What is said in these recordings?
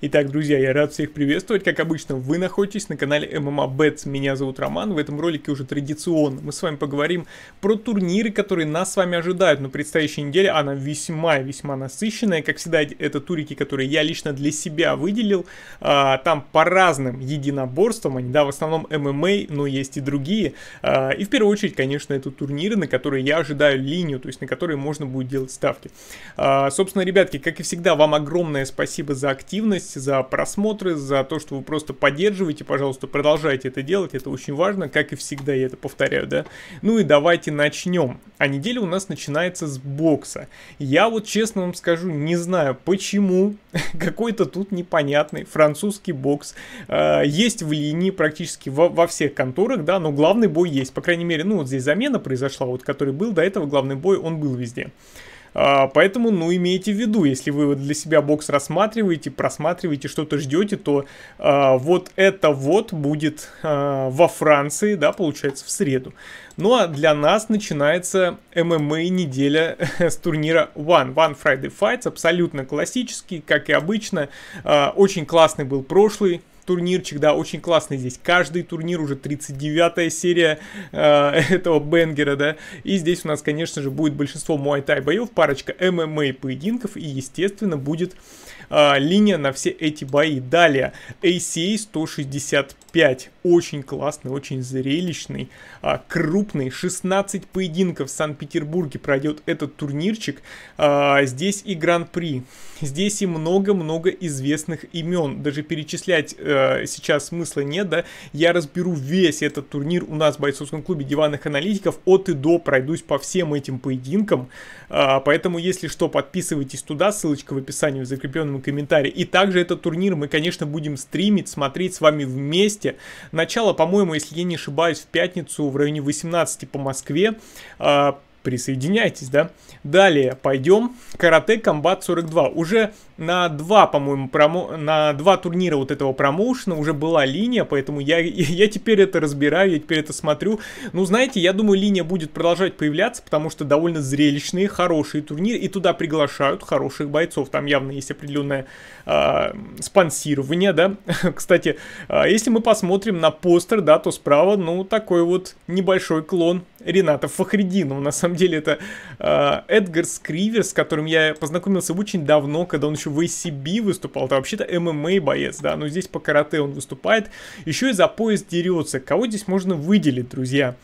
Итак, друзья, я рад всех приветствовать. Как обычно, вы находитесь на канале MMA Bets. Меня зовут Роман. В этом ролике уже традиционно мы с вами поговорим про турниры, которые нас с вами ожидают. Но предстоящая неделя, она весьма-весьма насыщенная. Как всегда, это турики, которые я лично для себя выделил. А, там по разным единоборствам, они, да, в основном ММА, но есть и другие. А, и в первую очередь, конечно, это турниры, на которые я ожидаю линию, то есть на которые можно будет делать ставки. А, собственно, ребятки, как и всегда, вам огромное спасибо за активность лайкость, за просмотры, за то, что вы просто поддерживаете. Пожалуйста, продолжайте это делать, это очень важно, как и всегда я это повторяю, да. Ну и давайте начнем. А неделя у нас начинается с бокса. Я вот честно вам скажу, не знаю почему, какой-то тут непонятный французский бокс э, есть в линии практически во, во всех конторах, да, но главный бой есть. По крайней мере, ну вот здесь замена произошла, вот который был до этого главный бой, он был везде. А, поэтому, ну, имейте в виду, если вы для себя бокс рассматриваете, просматриваете, что-то ждете, то э, вот это вот будет э, во Франции, да, получается, в среду. Ну, а для нас начинается ММА неделя с турнира One. One Friday Fights, абсолютно классический, как и обычно. Э, очень классный был прошлый турнирчик, да, очень классный здесь. Каждый турнир уже 39-я серия э, этого бенгера, да. И здесь у нас, конечно же, будет большинство муайтай боев, парочка ММА поединков и, естественно, будет а, линия на все эти бои. Далее, ACA 165. Очень классный, очень зрелищный, а, крупный. 16 поединков в Санкт-Петербурге пройдет этот турнирчик. А, здесь и гран-при. Здесь и много-много известных имен. Даже перечислять э, сейчас смысла нет, да. Я разберу весь этот турнир у нас в бойцовском клубе диванных аналитиков от и до. Пройдусь по всем этим поединкам. Э, поэтому, если что, подписывайтесь туда. Ссылочка в описании в закрепленном оставим комментарий. И также этот турнир мы, конечно, будем стримить, смотреть с вами вместе. Начало, по-моему, если я не ошибаюсь, в пятницу в районе 18 по Москве. А, присоединяйтесь, да. Далее пойдем Карате Комбат 42. Уже на два, по-моему, промо... на два турнира вот этого промоушена уже была линия, поэтому я, я теперь это разбираю, я теперь это смотрю. Ну, знаете, я думаю, линия будет продолжать появляться, потому что довольно зрелищные, хорошие турниры, и туда приглашают хороших бойцов. Там явно есть определенное э, спонсирование, да. Кстати, э, если мы посмотрим на постер, да, то справа, ну, такой вот небольшой клон Рената Фахридинова. На самом деле это э, Эдгар Скривер, с которым я познакомился очень давно, когда он еще в ACB выступал. Это вообще-то ММА-боец, да, но здесь по карате он выступает. Еще и за пояс дерется. Кого здесь можно выделить, друзья?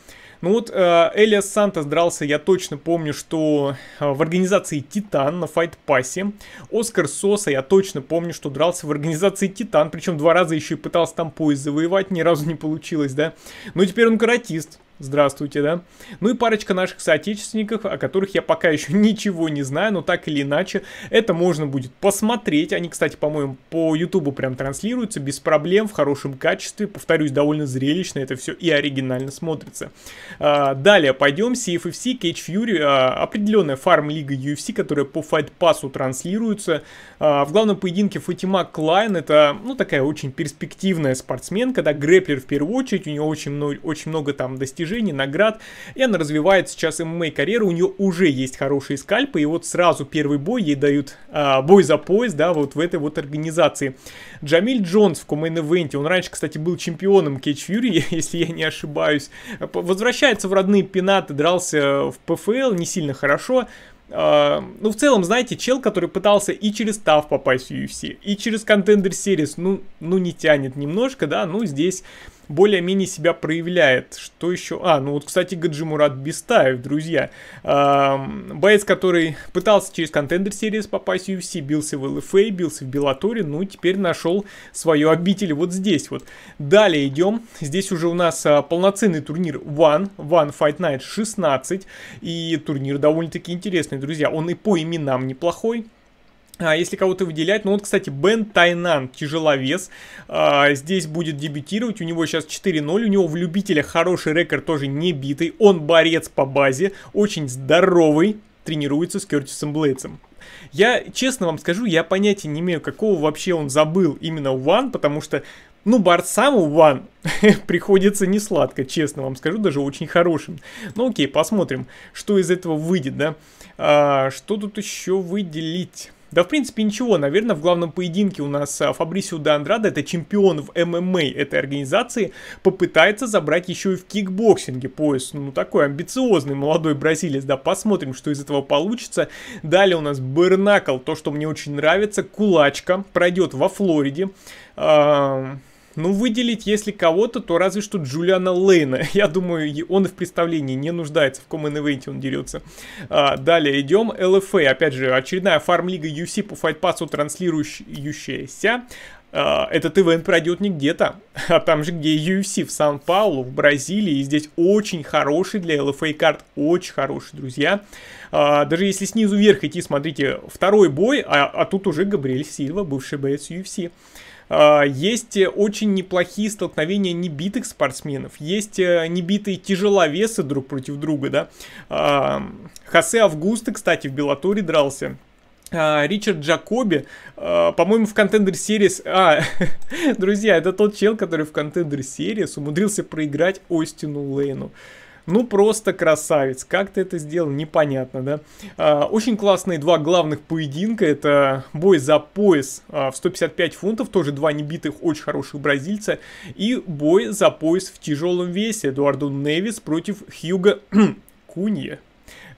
Ну вот э, Элиас Сантос дрался, я точно помню, что э, в организации Титан на Fight Пассе. Оскар Соса, я точно помню, что дрался в организации Титан, причем два раза еще и пытался там пояс завоевать, ни разу не получилось, да. Но ну теперь он каратист. Здравствуйте, да? Ну и парочка наших соотечественников, о которых я пока еще ничего не знаю, но так или иначе, это можно будет посмотреть. Они, кстати, по-моему, по Ютубу прям транслируются без проблем, в хорошем качестве. Повторюсь, довольно зрелищно это все и оригинально смотрится. А, далее пойдем, CFFC, Cage Fury, а, определенная фарм-лига UFC, которая по Fight Pass транслируется. А, в главном поединке Фатима Клайн, это, ну, такая очень перспективная спортсменка, да, грэплер в первую очередь, у нее очень много, очень много там достижений, достижений, наград. И она развивает сейчас ММА-карьеру, у нее уже есть хорошие скальпы, и вот сразу первый бой ей дают а, бой за пояс, да, вот в этой вот организации. Джамиль Джонс в Комейн Ивенте, он раньше, кстати, был чемпионом Кейдж Фьюри, если я не ошибаюсь, возвращается в родные пенаты, дрался в ПФЛ, не сильно хорошо, а, ну, в целом, знаете, чел, который пытался и через ТАВ попасть в UFC, и через Contender Series, ну, ну, не тянет немножко, да, ну, здесь более-менее себя проявляет. Что еще? А, ну вот, кстати, Гаджимурат Бистаев, друзья. Эм, боец, который пытался через Contender Series попасть в UFC, бился в LFA, бился в Беллаторе, ну теперь нашел свою обитель вот здесь вот. Далее идем. Здесь уже у нас э, полноценный турнир One, One Fight Night 16. И турнир довольно-таки интересный, друзья. Он и по именам неплохой. А если кого-то выделять, ну вот, кстати, Бен Тайнан, тяжеловес, а, здесь будет дебютировать, у него сейчас 4-0, у него в любителях хороший рекорд тоже не битый, он борец по базе, очень здоровый, тренируется с Кертисом Блейдсом. Я, честно вам скажу, я понятия не имею, какого вообще он забыл именно One, потому что, ну, борцам One приходится не сладко, честно вам скажу, даже очень хорошим. Ну, окей, посмотрим, что из этого выйдет, да. А, что тут еще выделить? Да, в принципе, ничего. Наверное, в главном поединке у нас а, Фабрисио де Андрада, это чемпион в ММА этой организации, попытается забрать еще и в кикбоксинге пояс. Ну, такой амбициозный молодой бразилец. Да, посмотрим, что из этого получится. Далее у нас Бернакл, то, что мне очень нравится. Кулачка пройдет во Флориде. Uh... Ну, выделить, если кого-то, то разве что Джулиана Лейна. Я думаю, он и в представлении не нуждается, в Common Event он дерется. А, далее идем. LFA, опять же, очередная фарм-лига UC по файтпассу транслирующаяся. Uh, этот ивент пройдет не где-то, а там же, где UFC в Сан-Паулу, в Бразилии. И здесь очень хороший для LFA карт, очень хороший, друзья. Uh, даже если снизу вверх идти, смотрите, второй бой, а, а тут уже Габриэль Сильва, бывший боец UFC. А, есть э, очень неплохие столкновения небитых спортсменов. Есть э, небитые тяжеловесы друг против друга, да. А, Хосе Августа, кстати, в Белаторе дрался. А, Ричард Джакоби, по-моему, в Контендер Series... А, друзья, это тот чел, который в Контендер Series умудрился проиграть Остину Лейну. Ну, просто красавец. Как ты это сделал, непонятно, да? А, очень классные два главных поединка. Это бой за пояс а, в 155 фунтов, тоже два небитых, очень хороших бразильца. И бой за пояс в тяжелом весе. Эдуарду Невис против Хьюга Кунье.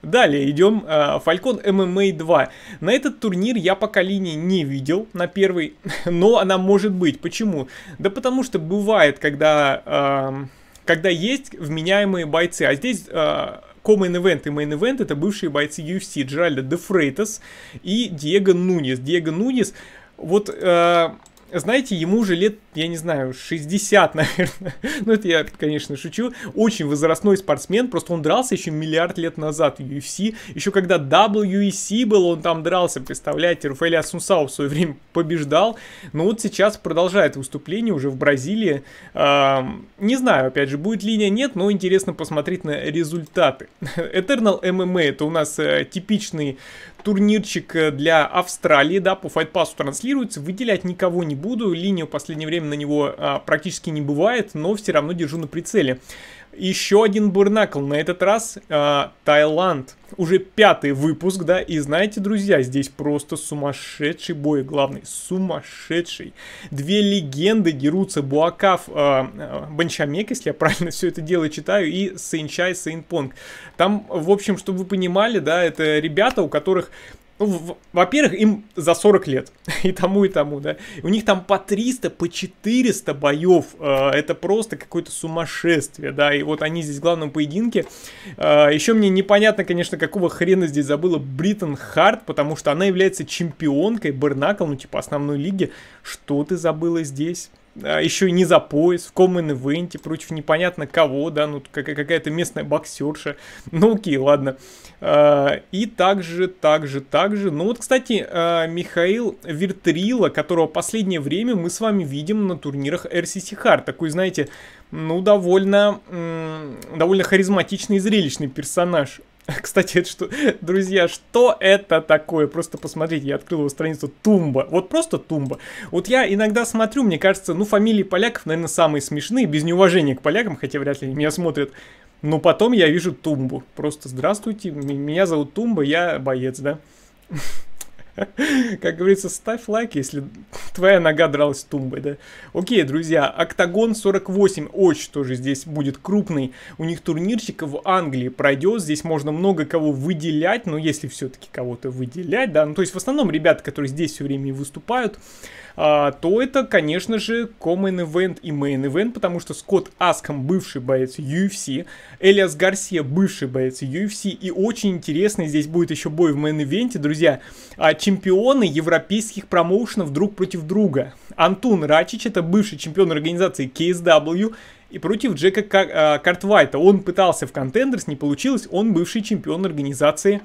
Далее идем э, Falcon MMA 2. На этот турнир я пока линии не видел на первый, но она может быть. Почему? Да потому что бывает, когда э, когда есть вменяемые бойцы. А здесь э, а, комейн и мейн ивент это бывшие бойцы UFC Джеральда Дефрейтес и Диего Нунис. Диего Нунис, вот э, знаете, ему уже лет я не знаю, 60, наверное. Ну, это я, конечно, шучу. Очень возрастной спортсмен, просто он дрался еще миллиард лет назад в UFC. Еще когда WEC был, он там дрался, представляете, Рафаэля Асунсау в свое время побеждал. Но вот сейчас продолжает выступление уже в Бразилии. Не знаю, опять же, будет линия, нет, но интересно посмотреть на результаты. Eternal MMA это у нас э, типичный турнирчик э, для Австралии, да, по Fight Pass транслируется. Выделять никого не буду, линию в последнее время на него а, практически не бывает, но все равно держу на прицеле. Еще один Бурнакл, на этот раз а, Таиланд. Уже пятый выпуск, да, и знаете, друзья, здесь просто сумасшедший бой, главный, сумасшедший. Две легенды дерутся, Буакав а, Банчамек, если я правильно все это дело читаю, и Сэнчай Сэйнпонг. Там, в общем, чтобы вы понимали, да, это ребята, у которых ну, во-первых, им за 40 лет, и тому, и тому, да. У них там по 300, по 400 боев, э, это просто какое-то сумасшествие, да, и вот они здесь в главном поединке. Э, Еще мне непонятно, конечно, какого хрена здесь забыла Бриттон Харт, потому что она является чемпионкой Бернакл, ну, типа, основной лиги. Что ты забыла здесь? А еще и не за пояс, в Common Event против непонятно кого, да, ну какая-то местная боксерша. Ну окей, ладно. А, и также, также, также. Ну вот, кстати, а, Михаил Вертрила, которого последнее время мы с вами видим на турнирах RCC Hard. Такой, знаете, ну довольно, довольно харизматичный и зрелищный персонаж. Кстати, это что, друзья, что это такое? Просто посмотрите, я открыл его страницу Тумба. Вот просто Тумба. Вот я иногда смотрю, мне кажется, ну фамилии поляков, наверное, самые смешные, без неуважения к полякам, хотя вряд ли меня смотрят. Но потом я вижу Тумбу. Просто здравствуйте, меня зовут Тумба, я боец, да? Как говорится, ставь лайк, если твоя нога дралась тумбой, да? Окей, друзья, Октагон 48 очень тоже здесь будет крупный. У них турнирчик в Англии пройдет, здесь можно много кого выделять, но если все-таки кого-то выделять, да, ну то есть в основном ребята, которые здесь все время и выступают, а, то это, конечно же, Common Event и Main Event, потому что Скотт Аском бывший боец UFC, Элиас Гарсия бывший боец UFC, и очень интересный здесь будет еще бой в Main Event, друзья, а чемпионы европейских промоушенов друг против друга. Антон Рачич, это бывший чемпион организации KSW, и против Джека э, Картвайта. Он пытался в контендерс, не получилось, он бывший чемпион организации KSW.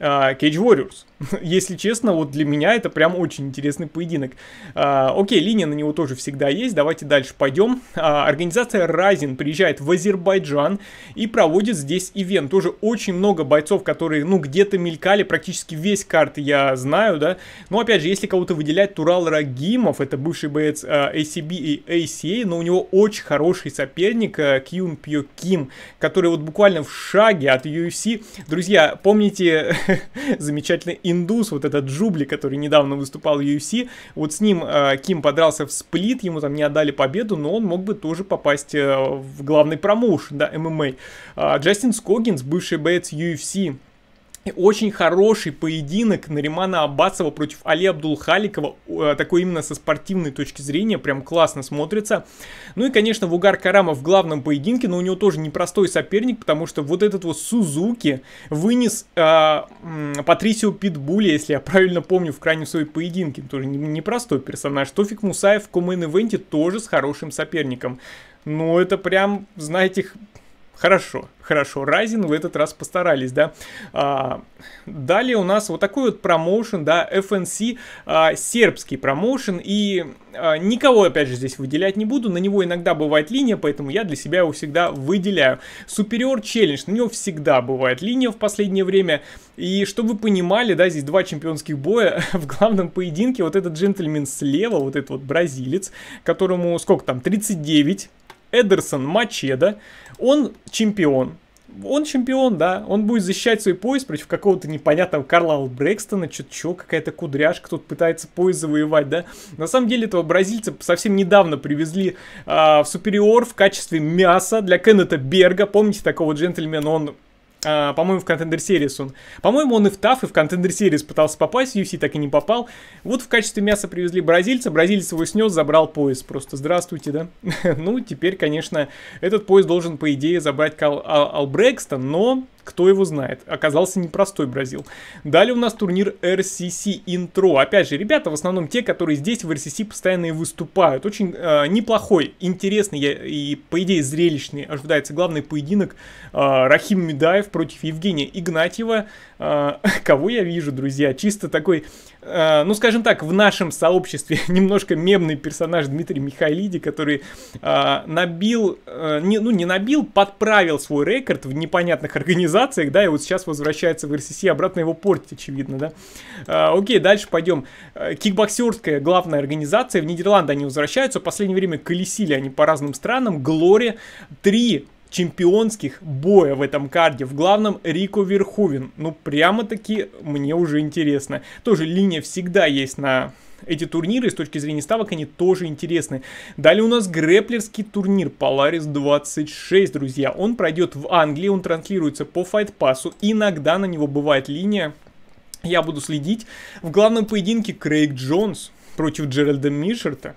А, Cage Warriors. Если честно, вот для меня это прям очень интересный поединок. А, окей, линия на него тоже всегда есть, давайте дальше пойдем. А, организация Rising приезжает в Азербайджан и проводит здесь ивент. Тоже очень много бойцов, которые, ну, где-то мелькали, практически весь карт я знаю, да. Но, опять же, если кого-то выделять, Турал Рагимов, это бывший боец а, ACB и ACA, но у него очень хороший соперник а, Кьюн Пьо Ким, который вот буквально в шаге от UFC. Друзья, помните замечательный индус, вот этот Джубли, который недавно выступал в UFC, вот с ним э, Ким подрался в сплит, ему там не отдали победу, но он мог бы тоже попасть э, в главный промоушен, да, ММА. А Джастин Скогинс, бывший боец UFC, очень хороший поединок Наримана Аббасова против Али Абдулхаликова. Такой именно со спортивной точки зрения. Прям классно смотрится. Ну и, конечно, Вугар Карама в главном поединке. Но у него тоже непростой соперник. Потому что вот этот вот Сузуки вынес э, Патрисио Питбули, если я правильно помню, в крайнем своей поединке. Тоже непростой персонаж. Тофик Мусаев в комен-ивенте тоже с хорошим соперником. но ну, это прям, знаете, Хорошо, хорошо. Ryzen в этот раз постарались, да. А, далее у нас вот такой вот промоушен, да, FNC, а, сербский промоушен. И а, никого, опять же, здесь выделять не буду. На него иногда бывает линия, поэтому я для себя его всегда выделяю. Superior Challenge, на него всегда бывает линия в последнее время. И чтобы вы понимали, да, здесь два чемпионских боя. в главном поединке вот этот джентльмен слева, вот этот вот бразилец, которому сколько там, 39 Эдерсон Мачеда, он чемпион. Он чемпион, да. Он будет защищать свой пояс против какого-то непонятного Карла Брэкстона, Чё-чё, какая-то кудряшка тут пытается пояс завоевать, да. На самом деле этого бразильца совсем недавно привезли э, в Супериор в качестве мяса для Кеннета Берга. Помните такого джентльмена? Он а, по-моему, в Contender Series он. По-моему, он и в ТАФ, и в Contender Series пытался попасть, в UFC так и не попал. Вот в качестве мяса привезли бразильца, бразилец его снес, забрал пояс. Просто здравствуйте, да? ну, теперь, конечно, этот пояс должен, по идее, забрать Кал Ал Албрекстон, но кто его знает. Оказался непростой Бразил. Далее у нас турнир RCC Intro. Опять же, ребята в основном те, которые здесь в RCC постоянно и выступают. Очень э, неплохой, интересный и, по идее, зрелищный ожидается главный поединок э, Рахим Медаев против Евгения Игнатьева. Э, кого я вижу, друзья? Чисто такой Э, ну, скажем так, в нашем сообществе немножко мемный персонаж Дмитрий Михайлиди, который э, набил, э, не, ну, не набил, подправил свой рекорд в непонятных организациях, да, и вот сейчас возвращается в РСС, обратно его портит, очевидно, да. Э, окей, дальше пойдем. Э, кикбоксерская главная организация, в Нидерланды они возвращаются, в последнее время колесили они по разным странам, Глори, три чемпионских боя в этом карде. В главном Рико Верховен. Ну, прямо-таки мне уже интересно. Тоже линия всегда есть на эти турниры, с точки зрения ставок, они тоже интересны. Далее у нас грэплерский турнир Polaris 26, друзья. Он пройдет в Англии, он транслируется по Fight файтпасу. Иногда на него бывает линия. Я буду следить. В главном поединке Крейг Джонс против Джеральда Мишерта.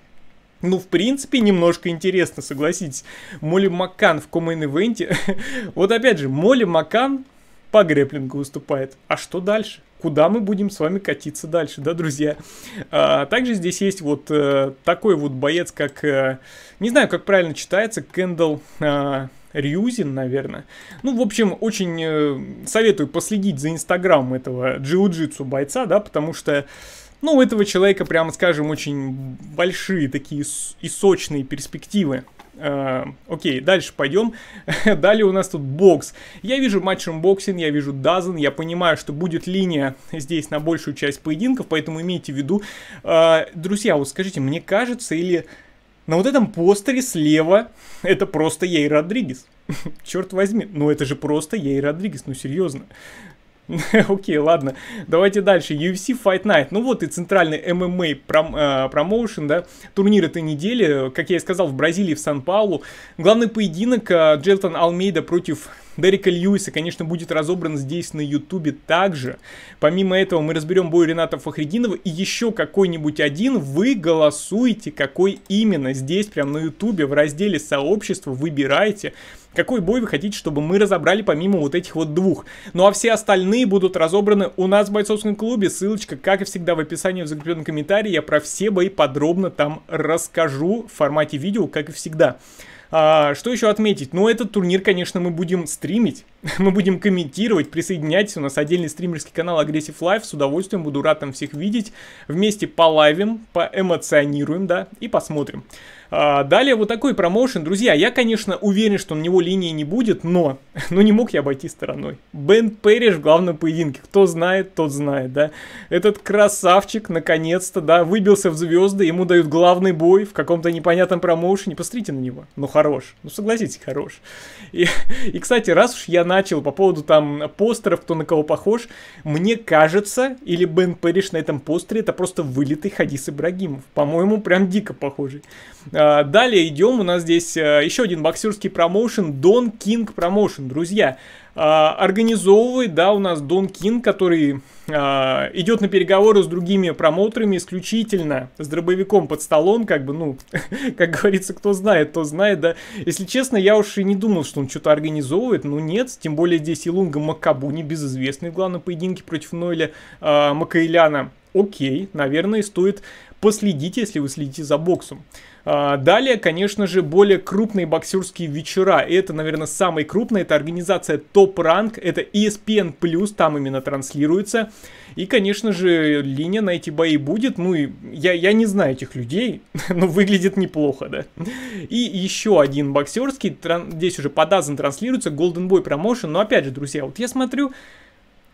Ну, в принципе, немножко интересно, согласитесь. Молли Маккан в комейн-ивенте. вот опять же, Молли Маккан по грэплингу выступает. А что дальше? Куда мы будем с вами катиться дальше, да, друзья? А, также здесь есть вот э, такой вот боец, как... Э, не знаю, как правильно читается, Кендалл... Э, а, Рюзин, наверное. Ну, в общем, очень э, советую последить за инстаграм этого джиу-джитсу бойца, да, потому что ну, у этого человека, прямо скажем, очень большие такие и сочные перспективы. Э, окей, дальше пойдем. Далее у нас тут бокс. Я вижу матчем боксинг, я вижу дазен, я понимаю, что будет линия здесь на большую часть поединков, поэтому имейте в виду. Э, друзья, вот скажите, мне кажется, или на вот этом постере слева это просто Ей Родригес. Черт возьми, ну это же просто Ей Родригес, ну серьезно. Окей, okay, ладно. Давайте дальше. UFC Fight Night. Ну вот и центральный MMA пром, э, промоушен, да. Турнир этой недели, как я и сказал, в Бразилии, в Сан-Паулу. Главный поединок э, Джелтон Алмейда против Дерека Льюиса, конечно, будет разобран здесь на Ютубе также. Помимо этого мы разберем бой Рената Фахридинова и еще какой-нибудь один. Вы голосуете, какой именно здесь, прямо на Ютубе, в разделе «Сообщество» выбираете, какой бой вы хотите, чтобы мы разобрали помимо вот этих вот двух. Ну а все остальные будут разобраны у нас в бойцовском клубе. Ссылочка, как и всегда, в описании в закрепленном комментарии. Я про все бои подробно там расскажу в формате видео, как и всегда. А, что еще отметить? Ну, этот турнир, конечно, мы будем стримить. мы будем комментировать, присоединяйтесь, у нас отдельный стримерский канал Aggressive Life, с удовольствием буду рад там всех видеть, вместе полавим, поэмоционируем, да, и посмотрим. А, далее вот такой промоушен, друзья, я, конечно, уверен, что на него линии не будет, но, ну не мог я обойти стороной. Бен Перриш в главном поединке, кто знает, тот знает, да. Этот красавчик, наконец-то, да, выбился в звезды, ему дают главный бой в каком-то непонятном промоушене, посмотрите на него, ну хорош, ну согласитесь, хорош. И, и кстати, раз уж я начал по поводу там постеров, кто на кого похож. Мне кажется, или Бен Пэриш на этом постере, это просто вылитый Хадис Ибрагимов. По-моему, прям дико похожий. А, далее идем, у нас здесь э, еще один боксерский промоушен, Дон Кинг промоушен, друзья. А, организовывает, да, у нас Дон Кин, который а, идет на переговоры с другими промоутерами исключительно с дробовиком под столом, как бы, ну, как говорится, кто знает, то знает, да. Если честно, я уж и не думал, что он что-то организовывает, но нет, тем более здесь Илунга Макабу, небезызвестный в главном поединке против Нойля а, Макаэляна окей, наверное, стоит последить, если вы следите за боксом. А, далее, конечно же, более крупные боксерские вечера. Это, наверное, самый крупный. Это организация Топ Ранг. это ESPN+, там именно транслируется. И, конечно же, линия на эти бои будет. Ну, и я, я не знаю этих людей, но выглядит неплохо, да. И еще один боксерский, здесь уже по транслируется, Golden Boy Promotion. Но, опять же, друзья, вот я смотрю,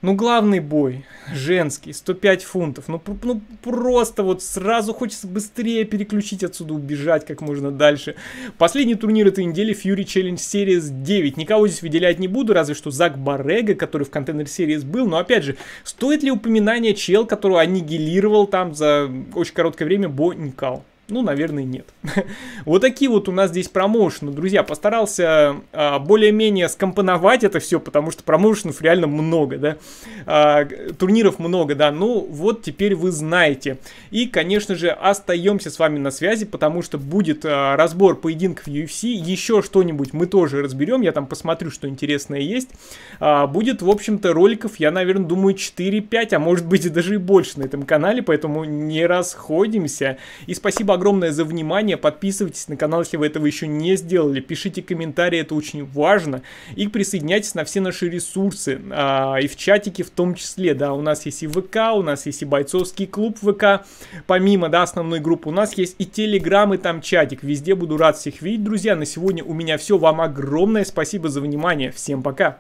ну, главный бой, женский, 105 фунтов. Ну, ну, просто вот сразу хочется быстрее переключить отсюда, убежать как можно дальше. Последний турнир этой недели Fury Challenge Series 9. Никого здесь выделять не буду, разве что Зак Барега, который в контейнер Series был. Но, опять же, стоит ли упоминание чел, которого аннигилировал там за очень короткое время Бо Никал? Ну, наверное, нет. вот такие вот у нас здесь промоушены. Друзья, постарался а, более-менее скомпоновать это все, потому что промоушенов реально много, да. А, турниров много, да. Ну, вот теперь вы знаете. И, конечно же, остаемся с вами на связи, потому что будет а, разбор поединков UFC. Еще что-нибудь мы тоже разберем. Я там посмотрю, что интересное есть. А, будет, в общем-то, роликов, я, наверное, думаю, 4-5, а может быть и даже и больше на этом канале. Поэтому не расходимся. И спасибо огромное за внимание. Подписывайтесь на канал, если вы этого еще не сделали. Пишите комментарии, это очень важно. И присоединяйтесь на все наши ресурсы. А, и в чатике в том числе, да. У нас есть и ВК, у нас есть и бойцовский клуб ВК. Помимо, да, основной группы. У нас есть и Телеграм, и там чатик. Везде буду рад всех видеть, друзья. На сегодня у меня все. Вам огромное спасибо за внимание. Всем пока.